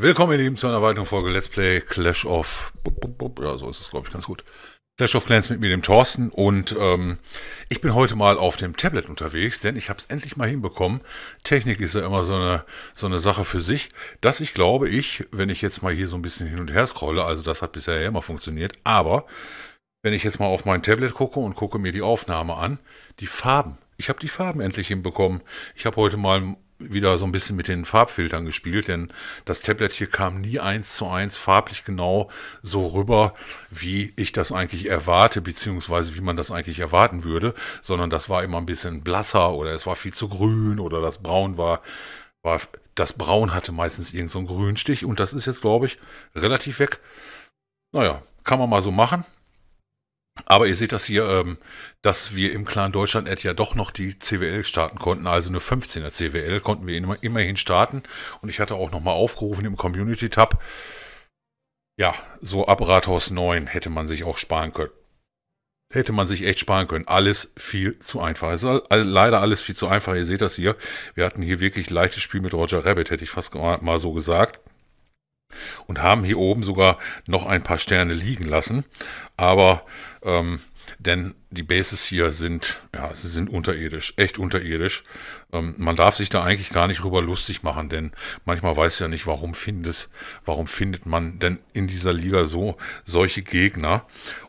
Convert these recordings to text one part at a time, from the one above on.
Willkommen, ihr Lieben, zu einer weiteren Folge Let's Play Clash of. Ja, so ist es, glaube ich, ganz gut. Clash of Clans mit mir, dem Thorsten. Und ähm, ich bin heute mal auf dem Tablet unterwegs, denn ich habe es endlich mal hinbekommen. Technik ist ja immer so eine, so eine Sache für sich, dass ich glaube, ich, wenn ich jetzt mal hier so ein bisschen hin und her scrolle, also das hat bisher ja immer funktioniert, aber wenn ich jetzt mal auf mein Tablet gucke und gucke mir die Aufnahme an, die Farben. Ich habe die Farben endlich hinbekommen. Ich habe heute mal wieder so ein bisschen mit den Farbfiltern gespielt, denn das Tablet hier kam nie eins zu eins farblich genau so rüber, wie ich das eigentlich erwarte, beziehungsweise wie man das eigentlich erwarten würde, sondern das war immer ein bisschen blasser oder es war viel zu grün oder das Braun war, war das Braun hatte meistens irgendeinen so grünen und das ist jetzt, glaube ich, relativ weg. Naja, kann man mal so machen. Aber ihr seht das hier, ähm, dass wir im Clan Deutschland ja doch noch die CWL starten konnten, also eine 15er CWL konnten wir immerhin starten. Und ich hatte auch nochmal aufgerufen im Community-Tab. Ja, so ab Rathaus 9 hätte man sich auch sparen können. Hätte man sich echt sparen können. Alles viel zu einfach. Es ist leider alles viel zu einfach. Ihr seht das hier. Wir hatten hier wirklich leichtes Spiel mit Roger Rabbit, hätte ich fast mal so gesagt und haben hier oben sogar noch ein paar Sterne liegen lassen. Aber ähm, denn die Bases hier sind, ja, sie sind unterirdisch, echt unterirdisch. Ähm, man darf sich da eigentlich gar nicht drüber lustig machen, denn manchmal weiß ja nicht, warum findet, warum findet man denn in dieser Liga so solche Gegner.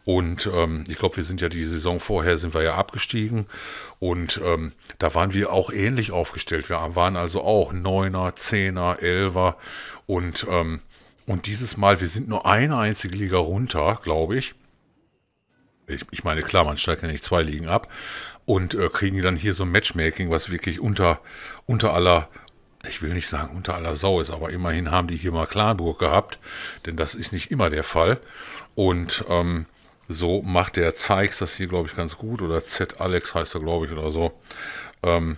Und ähm, ich glaube, wir sind ja die Saison vorher sind wir ja abgestiegen und ähm, da waren wir auch ähnlich aufgestellt. Wir waren also auch Neuner, Zehner, Elfer und ähm, und dieses Mal, wir sind nur eine einzige Liga runter, glaube ich ich, ich meine, klar, man steigt ja nicht zwei Ligen ab und äh, kriegen dann hier so ein Matchmaking, was wirklich unter, unter aller, ich will nicht sagen unter aller Sau ist, aber immerhin haben die hier mal Klarburg gehabt, denn das ist nicht immer der Fall. Und ähm, so macht der Zeigs das hier, glaube ich, ganz gut oder Z Alex heißt er, glaube ich, oder so. Ähm,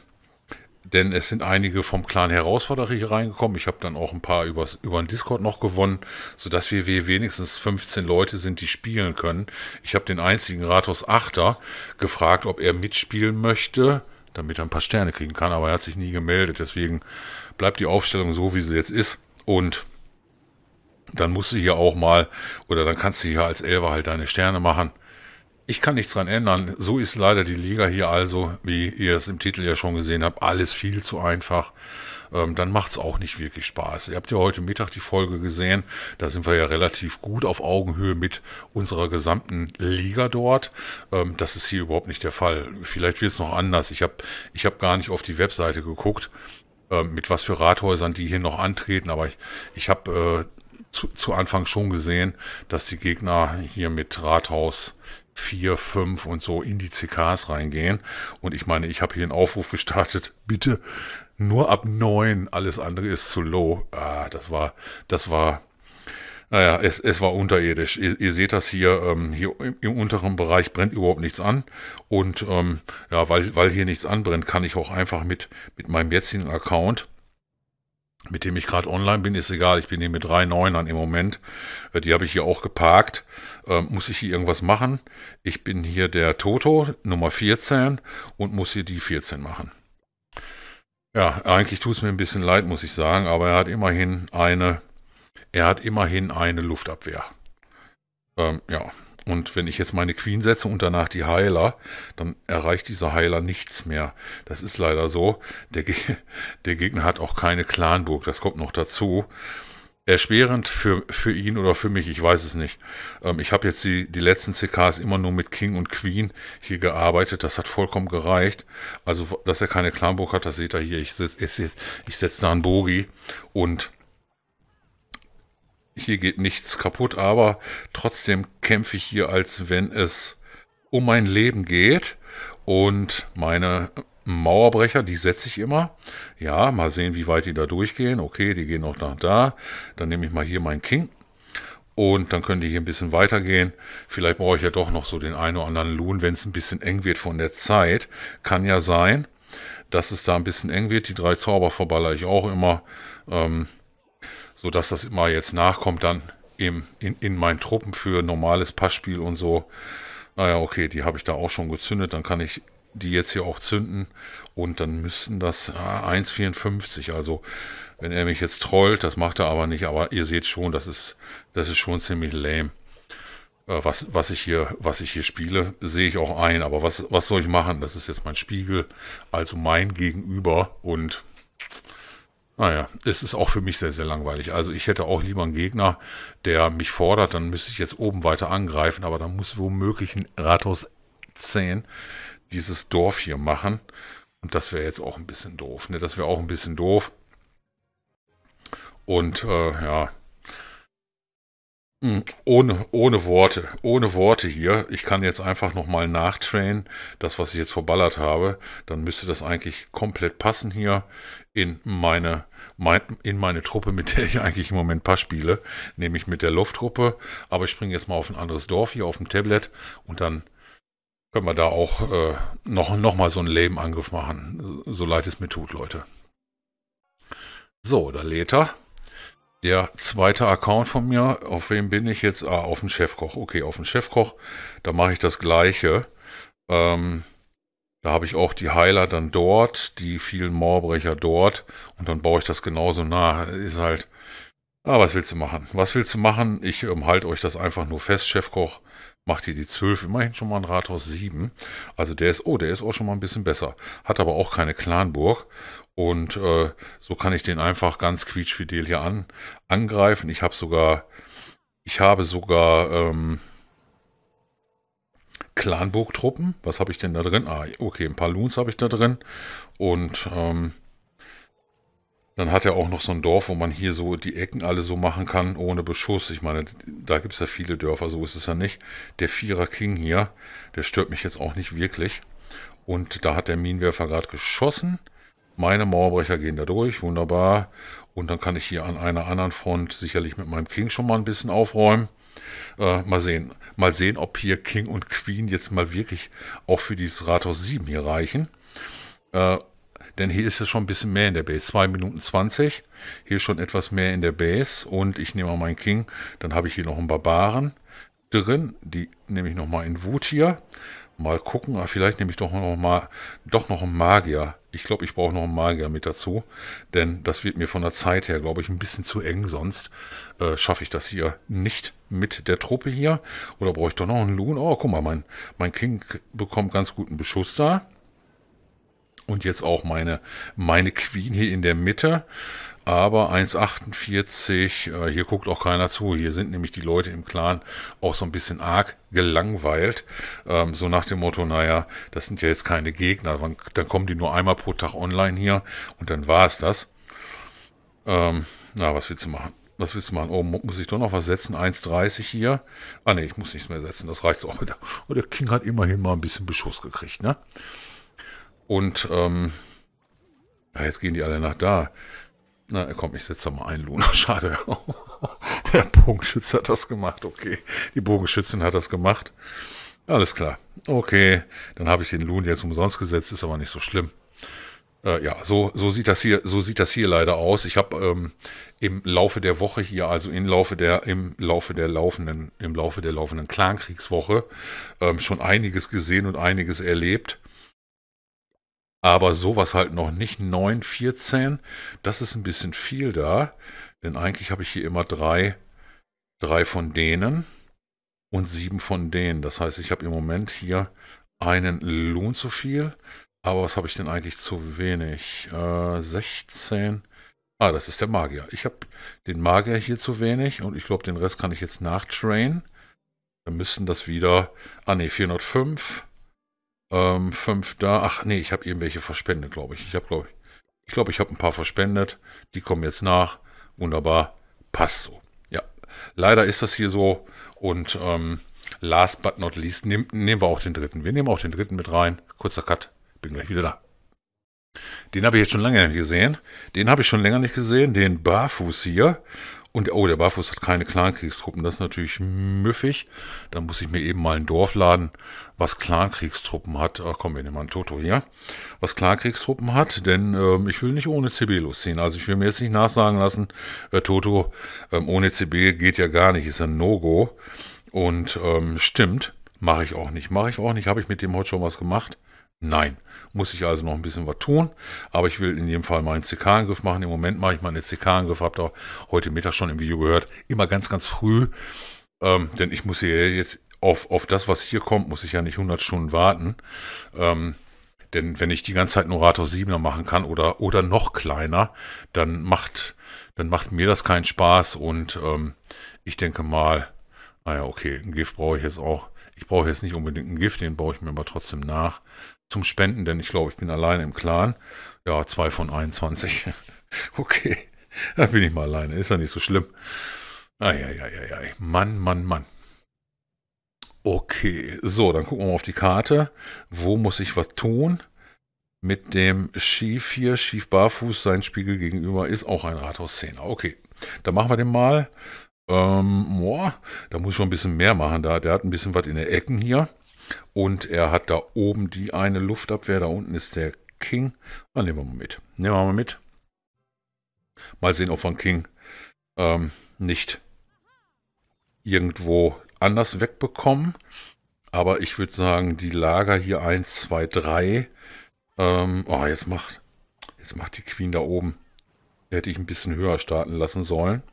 denn es sind einige vom Clan Herausforderer hier reingekommen. Ich habe dann auch ein paar übers, über den Discord noch gewonnen, sodass wir wenigstens 15 Leute sind, die spielen können. Ich habe den einzigen Rathaus Achter gefragt, ob er mitspielen möchte, damit er ein paar Sterne kriegen kann, aber er hat sich nie gemeldet. Deswegen bleibt die Aufstellung so, wie sie jetzt ist. Und dann musst du hier auch mal, oder dann kannst du hier als Elver halt deine Sterne machen. Ich kann nichts dran ändern. So ist leider die Liga hier also, wie ihr es im Titel ja schon gesehen habt, alles viel zu einfach. Ähm, dann es auch nicht wirklich Spaß. Ihr habt ja heute Mittag die Folge gesehen. Da sind wir ja relativ gut auf Augenhöhe mit unserer gesamten Liga dort. Ähm, das ist hier überhaupt nicht der Fall. Vielleicht wird es noch anders. Ich habe ich hab gar nicht auf die Webseite geguckt, äh, mit was für Rathäusern die hier noch antreten. Aber ich, ich habe äh, zu, zu Anfang schon gesehen, dass die Gegner hier mit Rathaus 4, 5 und so in die CKs reingehen. Und ich meine, ich habe hier einen Aufruf gestartet, bitte nur ab 9, alles andere ist zu low. Ah, das war, das war, naja, es, es war unterirdisch. Ihr, ihr seht das hier, ähm, hier im, im, unteren Bereich brennt überhaupt nichts an. Und ähm, ja, weil, weil hier nichts anbrennt, kann ich auch einfach mit, mit meinem jetzigen Account mit dem ich gerade online bin, ist egal. Ich bin hier mit drei ern im Moment. Äh, die habe ich hier auch geparkt äh, muss ich hier irgendwas machen? Ich bin hier der Toto Nummer 14 und muss hier die 14 machen. Ja, eigentlich tut es mir ein bisschen leid, muss ich sagen, aber er hat immerhin eine, er hat immerhin eine Luftabwehr. Ähm, ja, und wenn ich jetzt meine Queen setze und danach die Heiler, dann erreicht dieser Heiler nichts mehr. Das ist leider so. Der, Ge der Gegner hat auch keine Clanburg, das kommt noch dazu erschwerend für, für ihn oder für mich, ich weiß es nicht. Ähm, ich habe jetzt die, die letzten CKs immer nur mit King und Queen hier gearbeitet. Das hat vollkommen gereicht. Also, dass er keine Clanburg hat, das seht ihr hier. Ich setze ich setz, ich setz da einen Bogi und hier geht nichts kaputt, aber trotzdem kämpfe ich hier, als wenn es um mein Leben geht. Und meine Mauerbrecher, die setze ich immer. Ja, mal sehen, wie weit die da durchgehen. Okay, die gehen noch nach da. Dann nehme ich mal hier meinen King. Und dann können die hier ein bisschen weitergehen. Vielleicht brauche ich ja doch noch so den einen oder anderen Lohn, wenn es ein bisschen eng wird von der Zeit. Kann ja sein, dass es da ein bisschen eng wird. Die drei Zauber verballere ich auch immer. Ähm, so dass das immer jetzt nachkommt dann im, in, in meinen Truppen für normales Passspiel und so. Naja, okay, die habe ich da auch schon gezündet. Dann kann ich die jetzt hier auch zünden. Und dann müssten das ah, 1,54. Also wenn er mich jetzt trollt, das macht er aber nicht. Aber ihr seht schon, das ist, das ist schon ziemlich lame. Äh, was, was, ich hier, was ich hier spiele, sehe ich auch ein. Aber was, was soll ich machen? Das ist jetzt mein Spiegel, also mein Gegenüber. Und naja, es ist auch für mich sehr, sehr langweilig. Also ich hätte auch lieber einen Gegner, der mich fordert. Dann müsste ich jetzt oben weiter angreifen. Aber dann muss womöglich ein Rathaus 10 dieses Dorf hier machen. Und das wäre jetzt auch ein bisschen doof. Ne? Das wäre auch ein bisschen doof. Und äh, ja, hm. ohne, ohne Worte, ohne Worte hier. Ich kann jetzt einfach nochmal nachtrainen, das, was ich jetzt verballert habe. Dann müsste das eigentlich komplett passen hier in meine, mein, in meine Truppe, mit der ich eigentlich im Moment Pass spiele, nämlich mit der Lofttruppe. Aber ich springe jetzt mal auf ein anderes Dorf hier auf dem Tablet und dann können wir da auch äh, noch, noch mal so einen Lebenangriff machen. So leid es mir tut, Leute. So, da lädt er. Der zweite Account von mir, auf wem bin ich jetzt? Ah, auf den Chefkoch. Okay, auf den Chefkoch. Da mache ich das gleiche. Ähm, da habe ich auch die Heiler dann dort, die vielen Moorbrecher dort und dann baue ich das genauso nach. Ist halt, Ah, was willst du machen? Was willst du machen? Ich ähm, halte euch das einfach nur fest. Chefkoch macht hier die 12, immerhin schon mal ein Rathaus 7. Also der ist, oh, der ist auch schon mal ein bisschen besser. Hat aber auch keine Clanburg. Und äh, so kann ich den einfach ganz quietschfidel hier an, angreifen. Ich habe sogar, ich habe sogar ähm, Clanburg-Truppen. Was habe ich denn da drin? Ah, okay, ein paar Loons habe ich da drin. Und ähm, dann hat er auch noch so ein Dorf, wo man hier so die Ecken alle so machen kann, ohne Beschuss. Ich meine, da gibt es ja viele Dörfer, so ist es ja nicht. Der Vierer King hier, der stört mich jetzt auch nicht wirklich. Und da hat der Minenwerfer gerade geschossen. Meine Mauerbrecher gehen da durch, wunderbar. Und dann kann ich hier an einer anderen Front sicherlich mit meinem King schon mal ein bisschen aufräumen. Äh, mal sehen, mal sehen, ob hier King und Queen jetzt mal wirklich auch für dieses Rathaus 7 hier reichen. Äh, denn hier ist es schon ein bisschen mehr in der Base. 2 Minuten 20. Hier schon etwas mehr in der Base. Und ich nehme mal meinen King. Dann habe ich hier noch einen Barbaren drin. Die nehme ich nochmal in Wut hier. Mal gucken. Aber ah, vielleicht nehme ich doch noch mal, doch noch einen Magier. Ich glaube, ich brauche noch einen Magier mit dazu. Denn das wird mir von der Zeit her, glaube ich, ein bisschen zu eng. Sonst äh, schaffe ich das hier nicht mit der Truppe hier. Oder brauche ich doch noch einen Loon? Oh, guck mal, mein, mein King bekommt ganz guten Beschuss da und jetzt auch meine, meine Queen hier in der Mitte. Aber 1,48, äh, hier guckt auch keiner zu. Hier sind nämlich die Leute im Clan auch so ein bisschen arg gelangweilt. Ähm, so nach dem Motto, naja, das sind ja jetzt keine Gegner. Man, dann kommen die nur einmal pro Tag online hier und dann war es das. Ähm, na, was willst du machen? Was willst du machen? Oh, muss ich doch noch was setzen? 1,30 hier. Ah ne, ich muss nichts mehr setzen. Das reicht auch wieder. Und oh, der King hat immerhin mal ein bisschen Beschuss gekriegt, ne? Und ähm, jetzt gehen die alle nach da. Na, komm, ich setze da mal einen Luna. Schade. Der Bogenschütze hat das gemacht. Okay. Die Bogenschützin hat das gemacht. Alles klar. Okay. Dann habe ich den Loon jetzt umsonst gesetzt. Ist aber nicht so schlimm. Äh, ja, so, so sieht das hier, so sieht das hier leider aus. Ich habe ähm, im Laufe der Woche hier, also im Laufe der, im Laufe der laufenden, im Laufe der laufenden Clankriegswoche ähm, schon einiges gesehen und einiges erlebt. Aber sowas halt noch nicht 9, 14. Das ist ein bisschen viel da. Denn eigentlich habe ich hier immer drei, drei von denen und sieben von denen. Das heißt, ich habe im Moment hier einen Lohn zu viel. Aber was habe ich denn eigentlich zu wenig? Äh, 16. Ah, das ist der Magier. Ich habe den Magier hier zu wenig und ich glaube, den Rest kann ich jetzt nachtrainen. Dann müssten das wieder... Ah ne, 405. Ähm, fünf da. Ach nee, ich habe irgendwelche verspendet, glaube ich. Ich habe, glaube ich, ich glaube, ich habe ein paar verspendet. Die kommen jetzt nach. Wunderbar. Passt so. Ja, leider ist das hier so. Und ähm, last but not least nehm, nehmen wir auch den dritten. Wir nehmen auch den dritten mit rein. Kurzer Cut. Bin gleich wieder da. Den habe ich jetzt schon lange nicht gesehen. Den habe ich schon länger nicht gesehen. Den Barfuß hier. Und oh, der Barfuß hat keine Clankriegstruppen. Das ist natürlich müffig. Da muss ich mir eben mal ein Dorf laden, was Clankriegstruppen hat. Ach komm, wir nehmen mal einen Toto hier. Was Clankriegstruppen hat, denn ähm, ich will nicht ohne CB losziehen. Also ich will mir jetzt nicht nachsagen lassen, äh, Toto, ähm, ohne CB geht ja gar nicht. Ist ein No-Go. Und ähm, stimmt, mache ich auch nicht. Mache ich auch nicht. Habe ich mit dem heute schon was gemacht? Nein muss ich also noch ein bisschen was tun. Aber ich will in jedem Fall meinen CK-Angriff machen. Im Moment mache ich meinen CK-Angriff, habt ihr heute Mittag schon im Video gehört, immer ganz, ganz früh. Ähm, denn ich muss hier jetzt auf, auf das, was hier kommt, muss ich ja nicht 100 Stunden warten. Ähm, denn wenn ich die ganze Zeit nur Rathaus 7er machen kann oder, oder noch kleiner, dann macht, dann macht mir das keinen Spaß und ähm, ich denke mal, naja, okay, ein Gift brauche ich jetzt auch. Ich brauche jetzt nicht unbedingt ein Gift, den baue ich mir aber trotzdem nach zum Spenden, denn ich glaube, ich bin alleine im Clan. Ja, zwei von 21. okay, da bin ich mal alleine. Ist ja nicht so schlimm. Eieieiei. Mann, Mann, Mann. Okay, so, dann gucken wir mal auf die Karte. Wo muss ich was tun? Mit dem Schief hier, Schief Barfuß, sein Spiegel gegenüber ist auch ein Rathaus-Szene. Okay, dann machen wir den mal. Ähm, boah, da muss ich schon ein bisschen mehr machen. Da, der hat ein bisschen was in der Ecken hier. Und er hat da oben die eine Luftabwehr, da unten ist der King. Dann ah, nehmen wir mal mit. Nehmen wir mal mit. Mal sehen, ob wir King ähm, nicht irgendwo anders wegbekommen. Aber ich würde sagen, die Lager hier 1, 2, 3. Ähm, oh, jetzt macht, jetzt macht die Queen da oben. Hätte ich ein bisschen höher starten lassen sollen.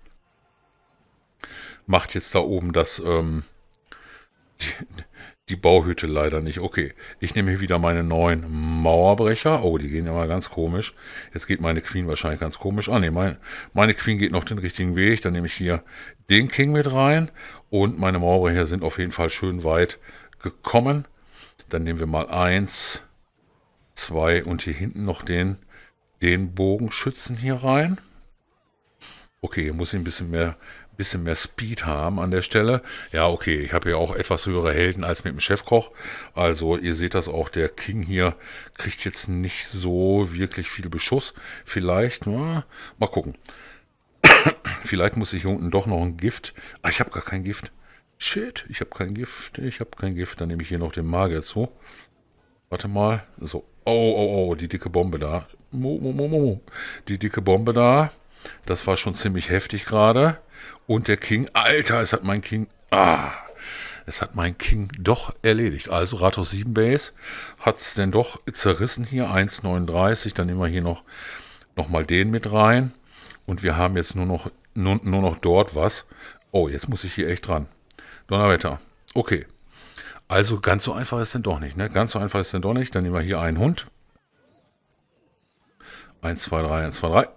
Macht jetzt da oben das, ähm, die, die Bauhütte leider nicht. Okay, ich nehme hier wieder meine neuen Mauerbrecher. Oh, die gehen ja mal ganz komisch. Jetzt geht meine Queen wahrscheinlich ganz komisch. Ah, nee, mein, meine Queen geht noch den richtigen Weg. Dann nehme ich hier den King mit rein. Und meine Mauerbrecher sind auf jeden Fall schön weit gekommen. Dann nehmen wir mal eins, zwei und hier hinten noch den, den Bogenschützen hier rein. Okay, muss ich ein bisschen mehr, bisschen mehr Speed haben an der Stelle. Ja, okay, ich habe ja auch etwas höhere Helden als mit dem Chefkoch. Also ihr seht das auch, der King hier kriegt jetzt nicht so wirklich viel Beschuss. Vielleicht, na, mal gucken. Vielleicht muss ich hier unten doch noch ein Gift. Ah, ich habe gar kein Gift. Shit, ich habe kein Gift. Ich habe kein Gift. Dann nehme ich hier noch den Magier zu. Warte mal. So. Oh, oh, oh, die dicke Bombe da. Mo, mo, mo, mo. Die dicke Bombe da. Das war schon ziemlich heftig gerade. Und der King, Alter, es hat mein King, ah, es hat mein King doch erledigt. Also Rathaus 7 Base hat es denn doch zerrissen hier, 1,39. Dann nehmen wir hier noch, noch mal den mit rein. Und wir haben jetzt nur noch, nur, nur noch dort was. Oh, jetzt muss ich hier echt dran. Donnerwetter. Okay. Also ganz so einfach ist denn doch nicht, ne? Ganz so einfach ist denn doch nicht. Dann nehmen wir hier einen Hund. 1, 2, 3, 1, 2, 3.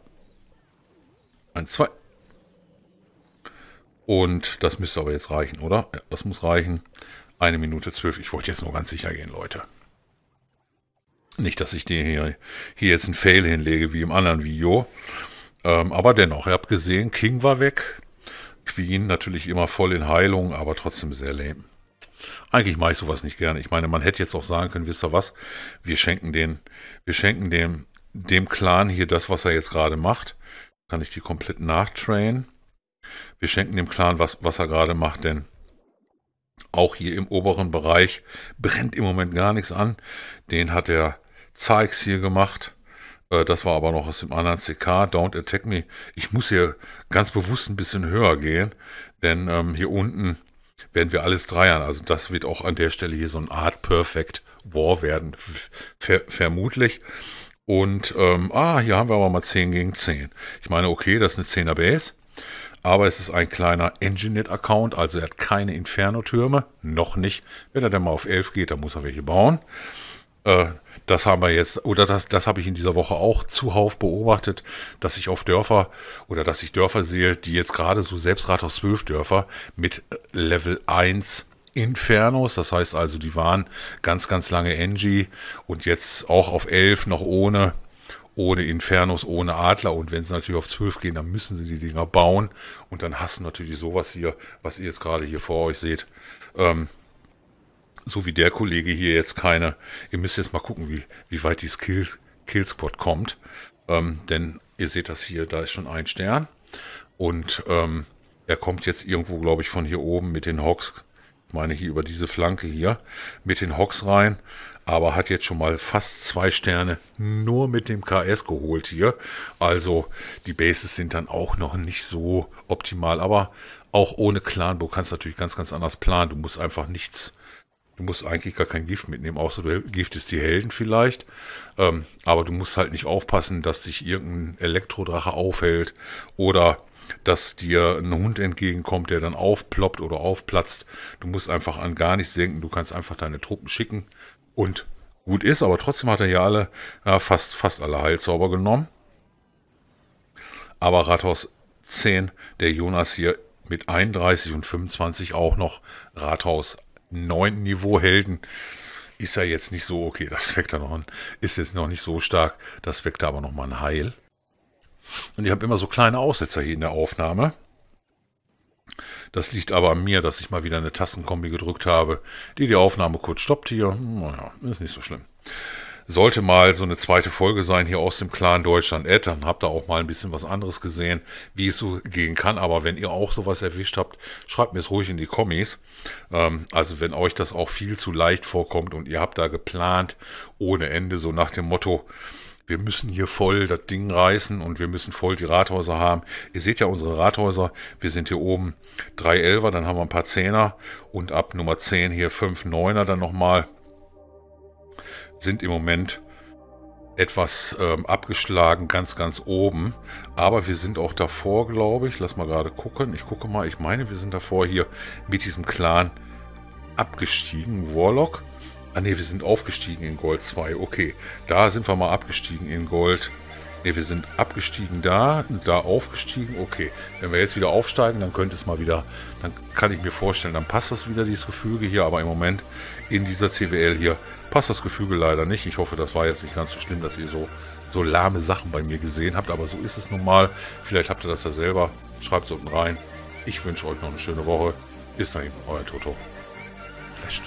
1, 2. Und das müsste aber jetzt reichen, oder? Ja, das muss reichen. Eine Minute zwölf. Ich wollte jetzt nur ganz sicher gehen, Leute. Nicht, dass ich dir hier, hier jetzt einen Fail hinlege, wie im anderen Video. Ähm, aber dennoch, ihr habt gesehen, King war weg. Queen natürlich immer voll in Heilung, aber trotzdem sehr lame. Eigentlich mache ich sowas nicht gerne. Ich meine, man hätte jetzt auch sagen können, wisst ihr was, wir schenken den, wir schenken dem, dem Clan hier das, was er jetzt gerade macht kann ich die komplett nachtrainen. Wir schenken dem Clan, was, was er gerade macht, denn auch hier im oberen Bereich brennt im Moment gar nichts an. Den hat der Zeix hier gemacht. Äh, das war aber noch aus dem anderen CK. Don't attack me. Ich muss hier ganz bewusst ein bisschen höher gehen, denn ähm, hier unten werden wir alles dreiern. Also das wird auch an der Stelle hier so eine Art Perfect War werden, ver vermutlich. Und ähm, ah, hier haben wir aber mal 10 gegen 10. Ich meine, okay, das ist eine 10er Base, aber es ist ein kleiner Engineered-Account, also er hat keine Inferno-Türme, noch nicht. Wenn er dann mal auf 11 geht, dann muss er welche bauen. Äh, das haben wir jetzt, oder das, das habe ich in dieser Woche auch zuhauf beobachtet, dass ich auf Dörfer oder dass ich Dörfer sehe, die jetzt gerade so selbst Rathaus 12 Dörfer mit äh, Level 1 Infernos. Das heißt also, die waren ganz, ganz lange Engie und jetzt auch auf 11 noch ohne, ohne Infernos, ohne Adler. Und wenn sie natürlich auf 12 gehen, dann müssen sie die Dinger bauen. Und dann hast du natürlich sowas hier, was ihr jetzt gerade hier vor euch seht. Ähm, so wie der Kollege hier jetzt keine. Ihr müsst jetzt mal gucken, wie, wie weit die Skill, Killsquad kommt. Ähm, denn ihr seht das hier, da ist schon ein Stern. Und ähm, er kommt jetzt irgendwo, glaube ich, von hier oben mit den Hawks meine ich, über diese Flanke hier mit den Hocks rein. Aber hat jetzt schon mal fast zwei Sterne nur mit dem KS geholt hier. Also die Bases sind dann auch noch nicht so optimal. Aber auch ohne Clanbo kannst du natürlich ganz, ganz anders planen. Du musst einfach nichts Du musst eigentlich gar kein Gift mitnehmen, außer du giftest die Helden vielleicht. Ähm, aber du musst halt nicht aufpassen, dass dich irgendein Elektrodrache aufhält oder dass dir ein Hund entgegenkommt, der dann aufploppt oder aufplatzt. Du musst einfach an gar nichts denken, du kannst einfach deine Truppen schicken und gut ist, aber trotzdem hat er ja alle, äh, fast, fast alle Heilzauber genommen. Aber Rathaus 10, der Jonas hier mit 31 und 25 auch noch Rathaus 9 Niveau Helden, ist er jetzt nicht so okay. Das weckt da noch ein, ist jetzt noch nicht so stark. Das weckt da aber nochmal ein Heil. Und ich habe immer so kleine Aussetzer hier in der Aufnahme. Das liegt aber an mir, dass ich mal wieder eine Tastenkombi gedrückt habe, die die Aufnahme kurz stoppt hier. Hm, naja, ist nicht so schlimm. Sollte mal so eine zweite Folge sein hier aus dem Clan Deutschland Ed, dann habt ihr auch mal ein bisschen was anderes gesehen, wie es so gehen kann. Aber wenn ihr auch sowas erwischt habt, schreibt mir es ruhig in die Kommis. Ähm, also wenn euch das auch viel zu leicht vorkommt und ihr habt da geplant ohne Ende, so nach dem Motto, wir müssen hier voll das Ding reißen und wir müssen voll die Rathäuser haben. Ihr seht ja unsere Rathäuser, wir sind hier oben drei Elfer, dann haben wir ein paar Zehner und ab Nummer 10 hier fünf Neuner dann nochmal. Sind im Moment etwas ähm, abgeschlagen, ganz, ganz oben. Aber wir sind auch davor, glaube ich. Lass mal gerade gucken. Ich gucke mal. Ich meine, wir sind davor hier mit diesem Clan abgestiegen. Warlock Ah ne, wir sind aufgestiegen in Gold 2. Okay, da sind wir mal abgestiegen in Gold. Ne, wir sind abgestiegen da, da aufgestiegen. Okay, wenn wir jetzt wieder aufsteigen, dann könnte es mal wieder, dann kann ich mir vorstellen, dann passt das wieder, dieses Gefüge hier. Aber im Moment in dieser CWL hier passt das Gefüge leider nicht. Ich hoffe, das war jetzt nicht ganz so schlimm, dass ihr so, so lahme Sachen bei mir gesehen habt. Aber so ist es nun mal. Vielleicht habt ihr das ja selber. Schreibt es unten rein. Ich wünsche euch noch eine schöne Woche. Bis dahin, euer Toto. Flash.